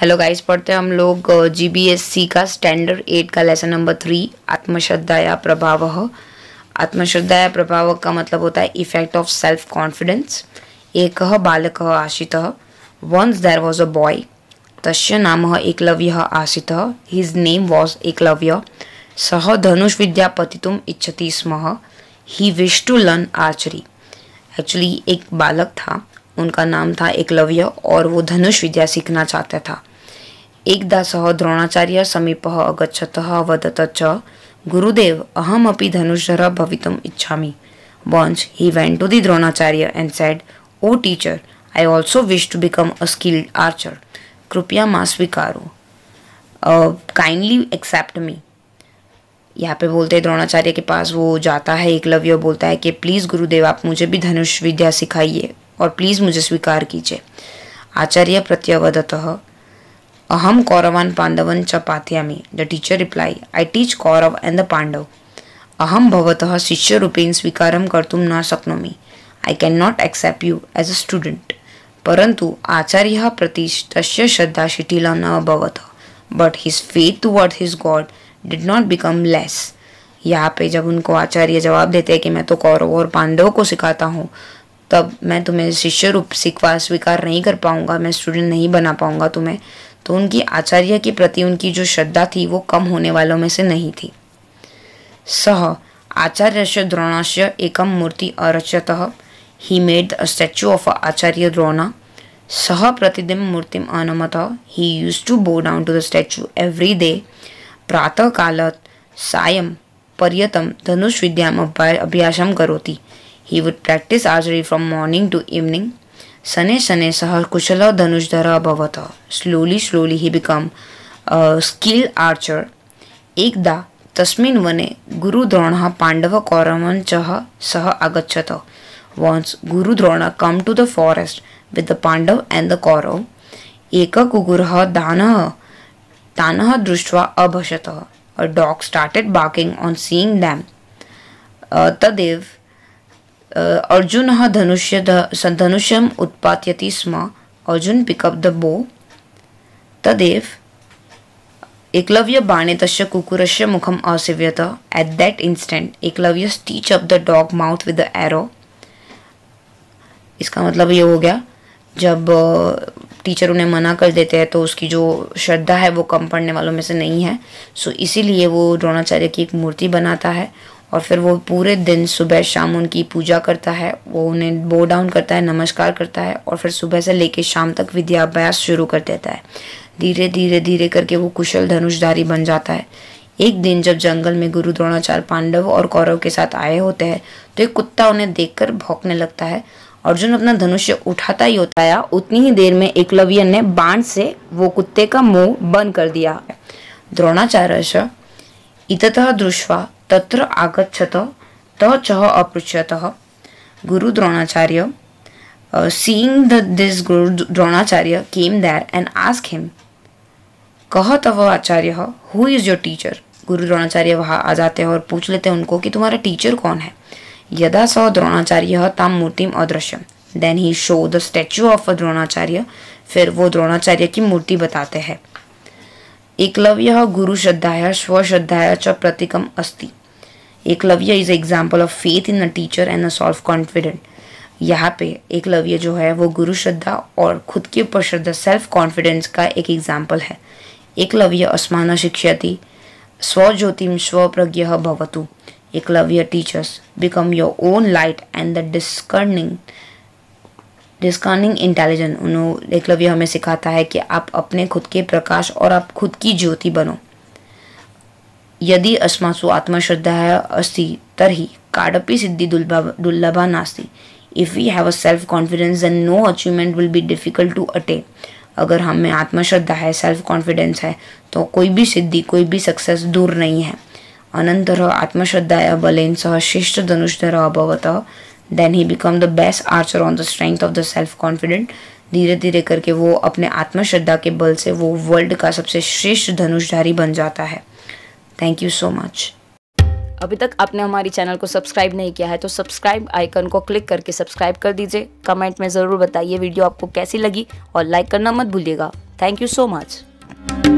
Hello guys पढ़ते हैं हम लोग जीबीएससी का स्टैंडर्ड एट का लेसन नंबर थ्री आत्मश्रद्धा या प्रभाव आत्मश्रद्धा या प्रभाव का मतलब होता है इफेक्ट ऑफ सेल्फ कॉन्फिडेंस एक बालक आशित once there was a boy तस् नाम एकलव्य आशित हिज नेम वॉज एकलव्य सह धनुष विद्या पतितुम इच्छति स्म he wish to learn archery actually एक बालक था उनका नाम था एकलव्य और वो धनुष विद्या सीखना चाहता था एक दास द्रोणाचार्य समीप अगछत अवदत च गुरुदेव अहम अपनी धनुषर भवित इच्छा Once he went to the Dronacharya and said oh teacher I also wish to become a skilled archer कृपया स्वीकारो काइंडली एक्सेप्ट मी यहाँ पे बोलते हैं द्रोणाचार्य के पास वो जाता है एकलव्य बोलता है कि प्लीज़ गुरुदेव आप मुझे भी धनुष विद्या सिखाइए और प्लीज़ मुझे स्वीकार कीजिए आचार्य प्रत्यवदत अहम कौरवान पांडवन च पाथयामी the teacher reply I teach Kaurava and the Pandava अहम भवत शिष्य रूपेण स्वीकार कर्तुम न शक्नोमी I can not accept you as a student परंतु आचार्य प्रति तस् श्रद्धा शिथिल न अभवत but his faith to his god did not become less यहाँ पे जब उनको आचार्य जवाब देते हैं कि मैं तो कौरव और पांडव को सिखाता हूँ तब मैं तुम्हें शिष्य रूप सिखवा स्वीकार नहीं कर पाऊंगा मैं स्टूडेंट नहीं बना पाऊंगा तुम्हें तो उनकी आचार्य के प्रति उनकी जो श्रद्धा थी वो कम होने वालों में से नहीं थी सह आचार्य द्रोणाश्य एकम मूर्ति अरचत he made the statue of Acharya Drona सह प्रतिदिन मूर्तिम अनमत he use to bow down to the statue every day प्रातः कालत सायम पर्यतम धनुष विद्याम अभ्यासम करोती He would practice archery from morning to evening. Sane sane saha kushala dhanushdhara abhavata. Slowly slowly he became a skilled archer. Ekda tasmin vane guru drona pandava koraman chaha saha agachata. Once guru drona came to the forest with the pandav and the korav. Eka kuguraha dhanaha tanaha drushtva abhashata. A dog started barking on seeing them. Uh, tadev Arjun धनुष्य धनुष उत्पाद्य स्म Arjun pick up the बो तदेव एकलव्य बाणे तस्य कुकुरस्य मुखम असेव्यत at that instant Eklavya stitch up the dog mouth with the arrow इसका मतलब ये हो गया जब टीचर उन्हें मना कर देते हैं तो उसकी जो श्रद्धा है वो कम पड़ने वालों में से नहीं है सो इसीलिए वो द्रोणाचार्य की एक मूर्ति बनाता है और फिर वो पूरे दिन सुबह शाम उनकी पूजा करता है वो उन्हें बो डाउन करता है नमस्कार करता है और फिर सुबह से लेकर शाम तक विद्याभ्यास शुरू कर देता है धीरे धीरे धीरे करके वो कुशल धनुषधारी बन जाता है एक दिन जब जंगल में गुरु द्रोणाचार्य पांडव और कौरव के साथ आए होते हैं तो एक कुत्ता उन्हें कर भौंकने लगता है अर्जुन अपना धनुष्य उठाता ही होता है उतनी ही देर में एकलव्य ने बाण से वो कुत्ते का मुंह बंद कर दिया द्रोणाचार्य इततः दृश्वा तत्र आगछत त चह अपृछत गुरु Dronacharya seeing the this guru Dronacharya came came and ask him कह तव आचार्य who is your teacher Guru Dronacharya वहाँ आ जाते हैं और पूछ लेते हैं उनको कि तुम्हारा टीचर कौन है यदा स द्रोणाचार्य ताम मूर्तिम अदृश्यम then he show the statue of a Dronacharya फिर वो द्रोणाचार्य की मूर्ति बताते हैं एकलव्य गुरु श्रद्धाया स्वश्रद्धाया च प्रतीकम अस्ति Eklavya is example of faith in a teacher and a self confident यहाँ पे एकलव्य जो है वो गुरु श्रद्धा और खुद के ऊपर श्रद्धा सेल्फ कॉन्फिडेंस का एक एग्जाम्पल है एकलव्य असमान शिक्षति स्व प्रज्ञ भवतु Eklavya teachers become your own light and the discerning discerning intelligent उन्होंने एकलव्य हमें सिखाता है कि आप अपने खुद के प्रकाश और आप खुद की ज्योति बनो यदि अस्मासु आत्मश्रद्धा अस्ति तरी काडपि सिद्धि दुर्लभ दुर्लभा नास्ति if we have a self confidence and no achievement will be difficult to attain अगर हमें आत्मश्रद्धा है सेल्फ कॉन्फिडेंस है तो कोई भी सिद्धि कोई भी सक्सेस दूर नहीं है अनंतर आत्मश्रद्धाया बलेन सह श्रेष्ठ धनुषधर अभवत then he become the best archer on the strength of the self confident धीरे धीरे करके वो अपने आत्मश्रद्धा के बल से वो वर्ल्ड का सबसे श्रेष्ठ धनुषधारी बन जाता है थैंक यू सो मच अभी तक आपने हमारी चैनल को सब्सक्राइब नहीं किया है तो सब्सक्राइब आइकन को क्लिक करके सब्सक्राइब कर दीजिए कमेंट में ज़रूर बताइए वीडियो आपको कैसी लगी और लाइक करना मत भूलिएगा थैंक यू सो मच